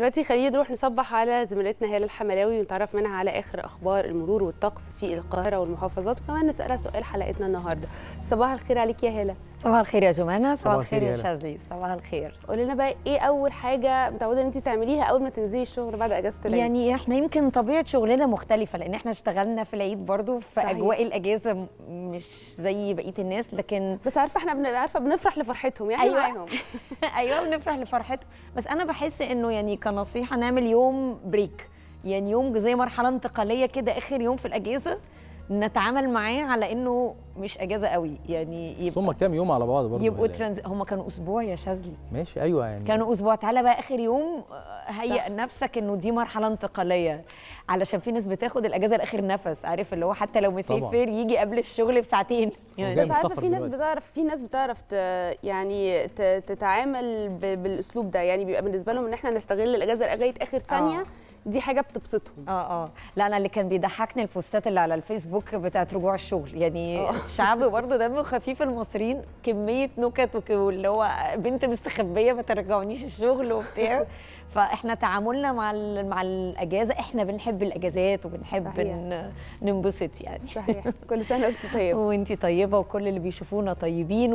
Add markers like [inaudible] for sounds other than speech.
دلوقتي خلينا نروح نصبح على زميلتنا هاله الحملاوي ونتعرف منها على اخر اخبار المرور والطقس في القاهره والمحافظات وكمان نسالها سؤال حلقتنا النهارده صباح الخير عليك يا هاله صباح الخير يا جمانة صباح الخير يا شاذلي صباح الخير قولي لنا بقى ايه اول حاجه متعوده ان انت تعمليها اول ما تنزلي الشغل بعد اجازه العيد يعني احنا يمكن طبيعه شغلنا مختلفه لان احنا اشتغلنا في العيد برضو في صحيح. اجواء الاجازه مش زي بقيه الناس لكن بس عارفه احنا بن... عارفه بنفرح لفرحتهم يعني أيوة. معاهم [laughs] ايوه بنفرح لفرحتهم بس انا بحس انه يعني كنصيحه نعمل يوم بريك يعني يوم زي مرحله انتقاليه كده اخر يوم في الاجازه نتعامل معاه على انه مش اجازه قوي يعني يبقى هم كام يوم على بعض برضه يبقوا ترانز... هم كانوا اسبوع يا شاذلي ماشي ايوه يعني كانوا اسبوع تعالى بقى اخر يوم آه، هيئ نفسك انه دي مرحله انتقاليه علشان في ناس بتاخد الاجازه لاخر نفس عارف اللي هو حتى لو مسافر يجي قبل الشغل بساعتين يعني بس عارفه في ناس بتعرف في ناس بتعرف ت... يعني تتعامل ب... بالاسلوب ده يعني بيبقى بالنسبه لهم ان احنا نستغل الاجازه لغايه اخر ثانيه آه. دي حاجه بتبسطهم اه اه لا انا اللي كان بيضحكني البوستات اللي على الفيسبوك بتاعت رجوع الشغل يعني آه. الشعب برضه دمه خفيف المصريين كميه نكت واللي هو بنت مستخبيه ما ترجعونيش الشغل وبتاع [laughs] فاحنا تعاملنا مع مع الاجازه احنا بنحب الاجازات وبنحب ننبسط يعني صحيح كل سنه وانت طيبه [laughs] وانت طيبه وكل اللي بيشوفونا طيبين